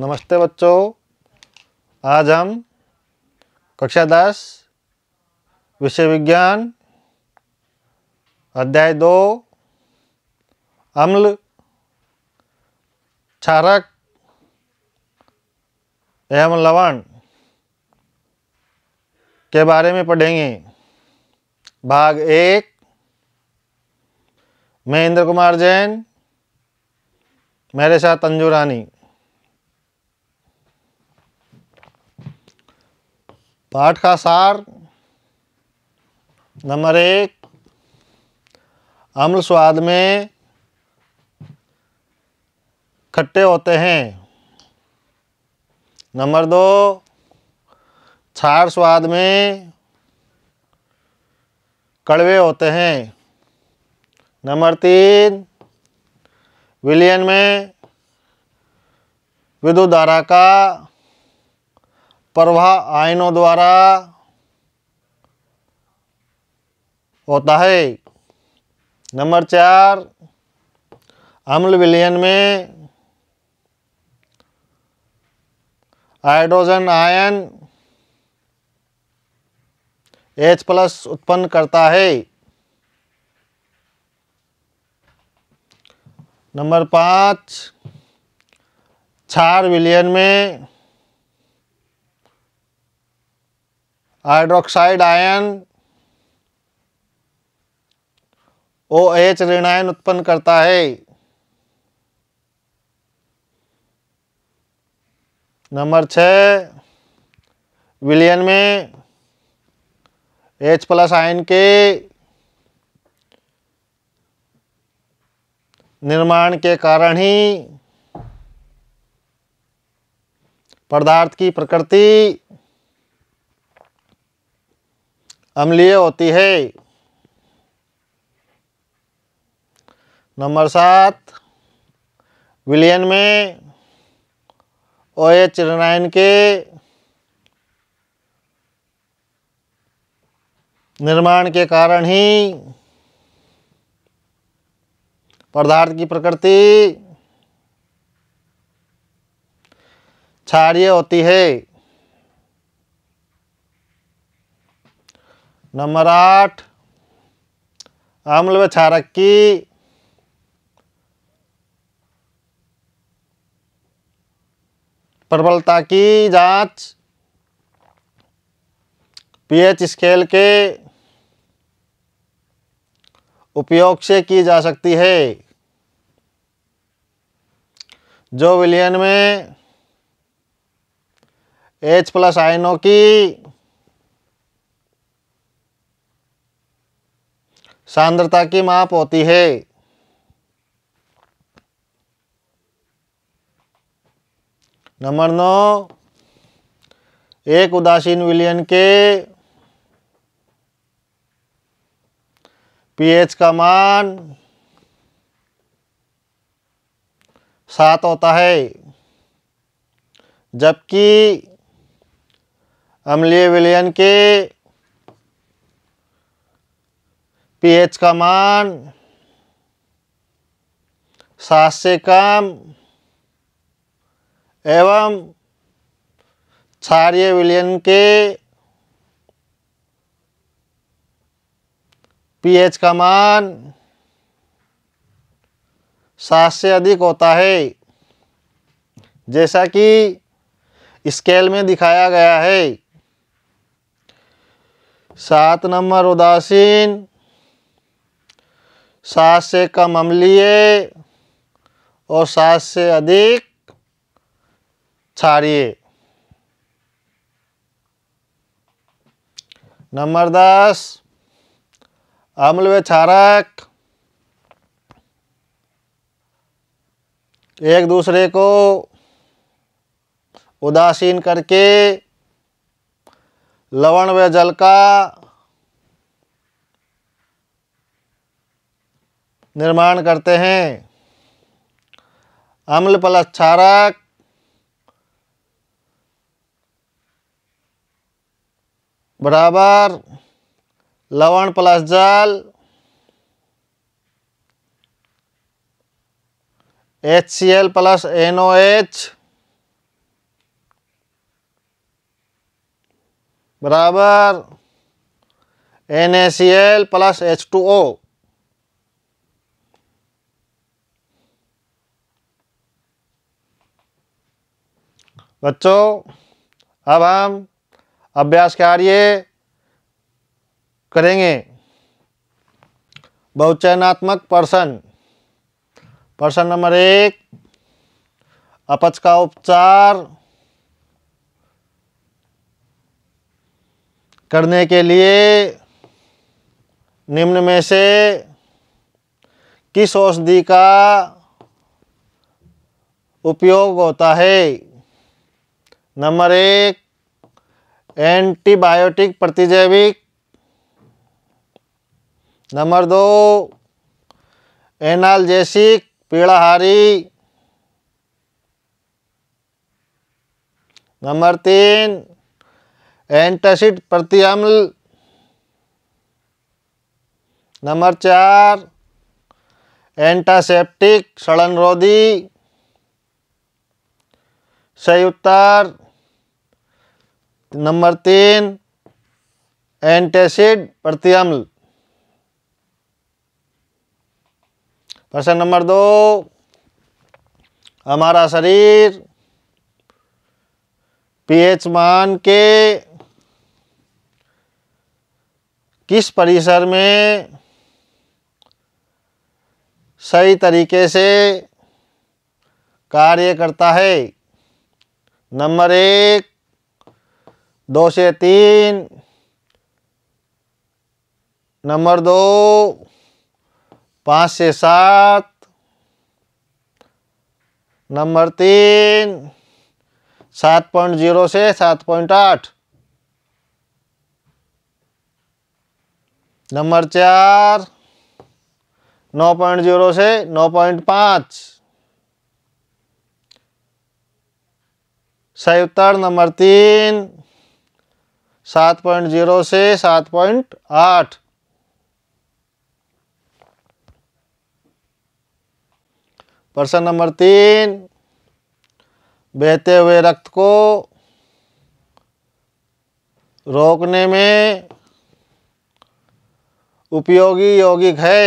नमस्ते बच्चों आज हम कक्षा दस विषय विज्ञान अध्याय दो अम्ल क्षारक एवं लवण के बारे में पढ़ेंगे भाग एक मैं इंद्र कुमार जैन मेरे साथ अंजू रानी पाठ का सार नंबर एक अम्ल स्वाद में खट्टे होते हैं नंबर दो छार स्वाद में कड़वे होते हैं नंबर तीन विलियन में विद्युत धारा का प्रवाह आयनों द्वारा होता है नंबर चार अम्ल विलयन में हाइड्रोजन आयन H प्लस उत्पन्न करता है नंबर पाँच क्षार विलयन में हाइड्रोक्साइड आयन ओ एच ऋणायन उत्पन्न करता है नंबर छ विलियन में एच प्लस आयन के निर्माण के कारण ही पदार्थ की प्रकृति अम्लीय होती है नंबर सात विलियन में ओ एच नाइन के निर्माण के कारण ही पदार्थ की प्रकृति क्षारिय होती है नंबर आठ अम्ल व क्षारक की प्रबलता की जांच पीएच स्केल के उपयोग से की जा सकती है जो विलियन में एच प्लस आयनों की सांद्रता की माप होती है नंबर नौ एक उदासीन विलियन के पीएच का मान सात होता है जबकि अम्लीय विलयन के पीएच का मान सात से कम एवं क्षारिय विलयन के पीएच का मान सात से अधिक होता है जैसा कि स्केल में दिखाया गया है सात नंबर उदासीन सात से कम अम्लीय और सात से अधिक क्षारिय नंबर दस अम्ल व क्षारक एक दूसरे को उदासीन करके लवण व जल का निर्माण करते हैं अम्ल प्लस क्षारक बराबर लवण प्लस जल H C L plus N O H बराबर N A C L plus H two O बच्चों अब हम अभ्यास कार्य करेंगे बहुचयनात्मक पर्सन प्रश्न नंबर एक अपच का उपचार करने के लिए निम्न में से किस औषधि का उपयोग होता है नंबर एक एंटीबायोटिक प्रतिजैविक नंबर दो एनालजेसिक पीड़ाहारी नंबर तीन एंटासिड प्रतिअम्ल नंबर चार एंटासेप्टिक सड़नरोधी सही उत्तर नंबर तीन एंटेसिड प्रत्याम्ल प्रश्न नंबर दो हमारा शरीर पीएच मान के किस परिसर में सही तरीके से कार्य करता है नंबर एक दो से तीन नंबर दो पाँच से सात नंबर तीन सात पॉइंट जीरो से सात पॉइंट आठ नंबर चार नौ पॉइंट जीरो से नौ पॉइंट पाँच सही उत्तर नंबर तीन सात पॉइंट जीरो से सात पॉइंट आठ प्रश्न नंबर तीन बहते हुए रक्त को रोकने में उपयोगी यौगिक है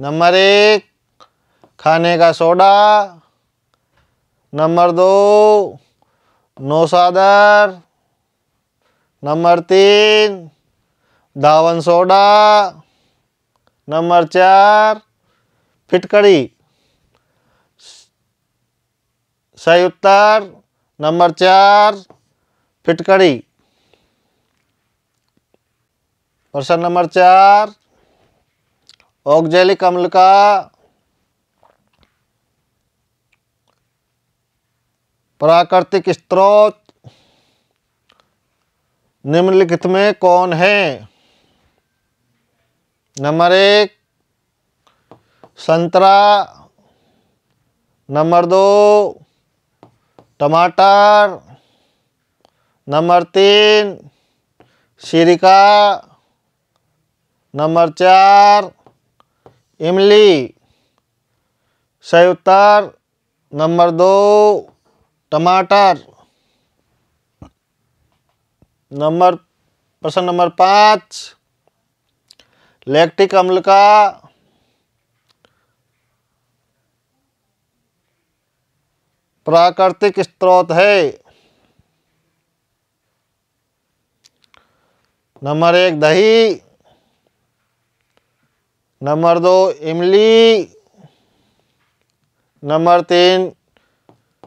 नंबर एक खाने का सोडा नंबर दो नौसादर नंबर तीन धावन सोडा नंबर चार फिटकड़ी सही उत्तर नंबर चार फिटकड़ी प्रश्न नंबर चार ऑक्जेलिक अम्ल का प्राकृतिक स्त्रोत निम्नलिखित में कौन है नंबर एक संतरा नंबर दो टमाटर नंबर तीन सिरिका नंबर चार इमली सही उत्तर नंबर दो टमाटर नंबर प्रश्न नंबर पाँच लैक्टिक अम्ल का प्राकृतिक स्रोत है नंबर एक दही नंबर दो इमली नंबर तीन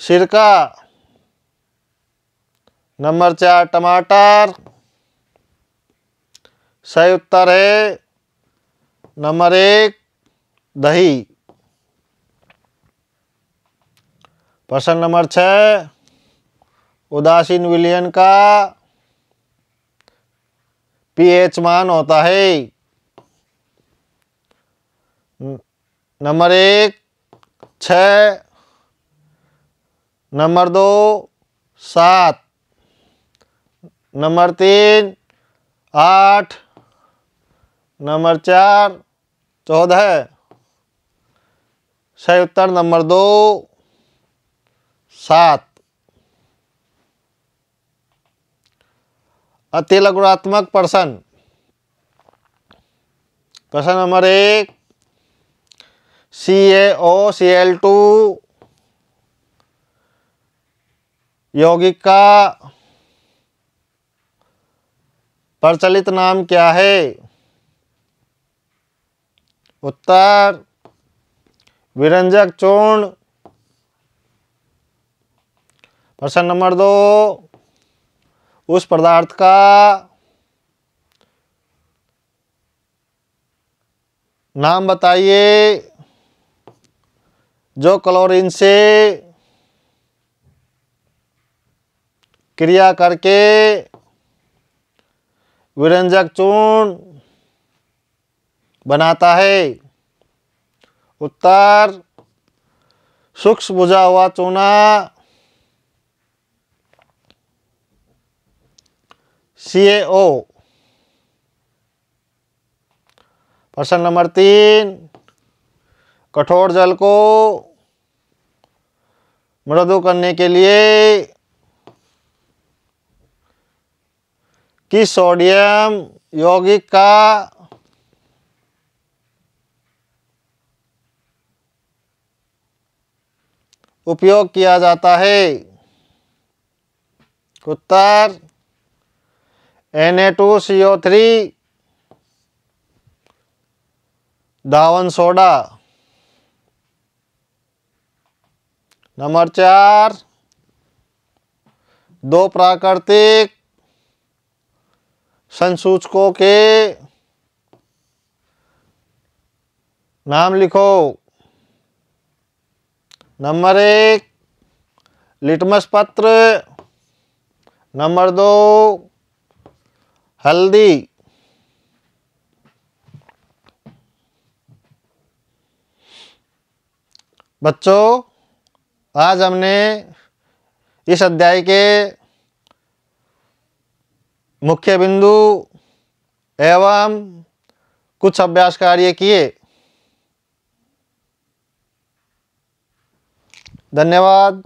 सिरका नंबर चार टमाटर सही उत्तर है नंबर एक दही प्रश्न नंबर छ उदासीन विलियन का पीएच मान होता है नंबर एक छः नंबर दो सात नंबर तीन आठ नंबर चार चौदह सही उत्तर नंबर दो सात अति लघुणात्मक प्रश्न प्रश्न नंबर एक सी ए ओ सी एल टू यौगिक का प्रचलित नाम क्या है उत्तर विरंजक चूर्ण प्रश्न नंबर दो उस पदार्थ का नाम बताइए जो क्लोरीन से क्रिया करके विरंजक चूर्ण बनाता है उत्तर सूक्ष्म बुझा हुआ चूना सी ओ प्रश्न नंबर तीन कठोर जल को मृदु करने के लिए कि सोडियम यौगिक का उपयोग किया जाता है उत्तर Na2CO3 धावन सोडा नंबर चार दो प्राकृतिक संसूचकों के नाम लिखो नंबर एक लिटमस पत्र नंबर दो हल्दी बच्चों आज हमने इस अध्याय के मुख्य बिंदु एवं कुछ अभ्यास कार्य किए धन्यवाद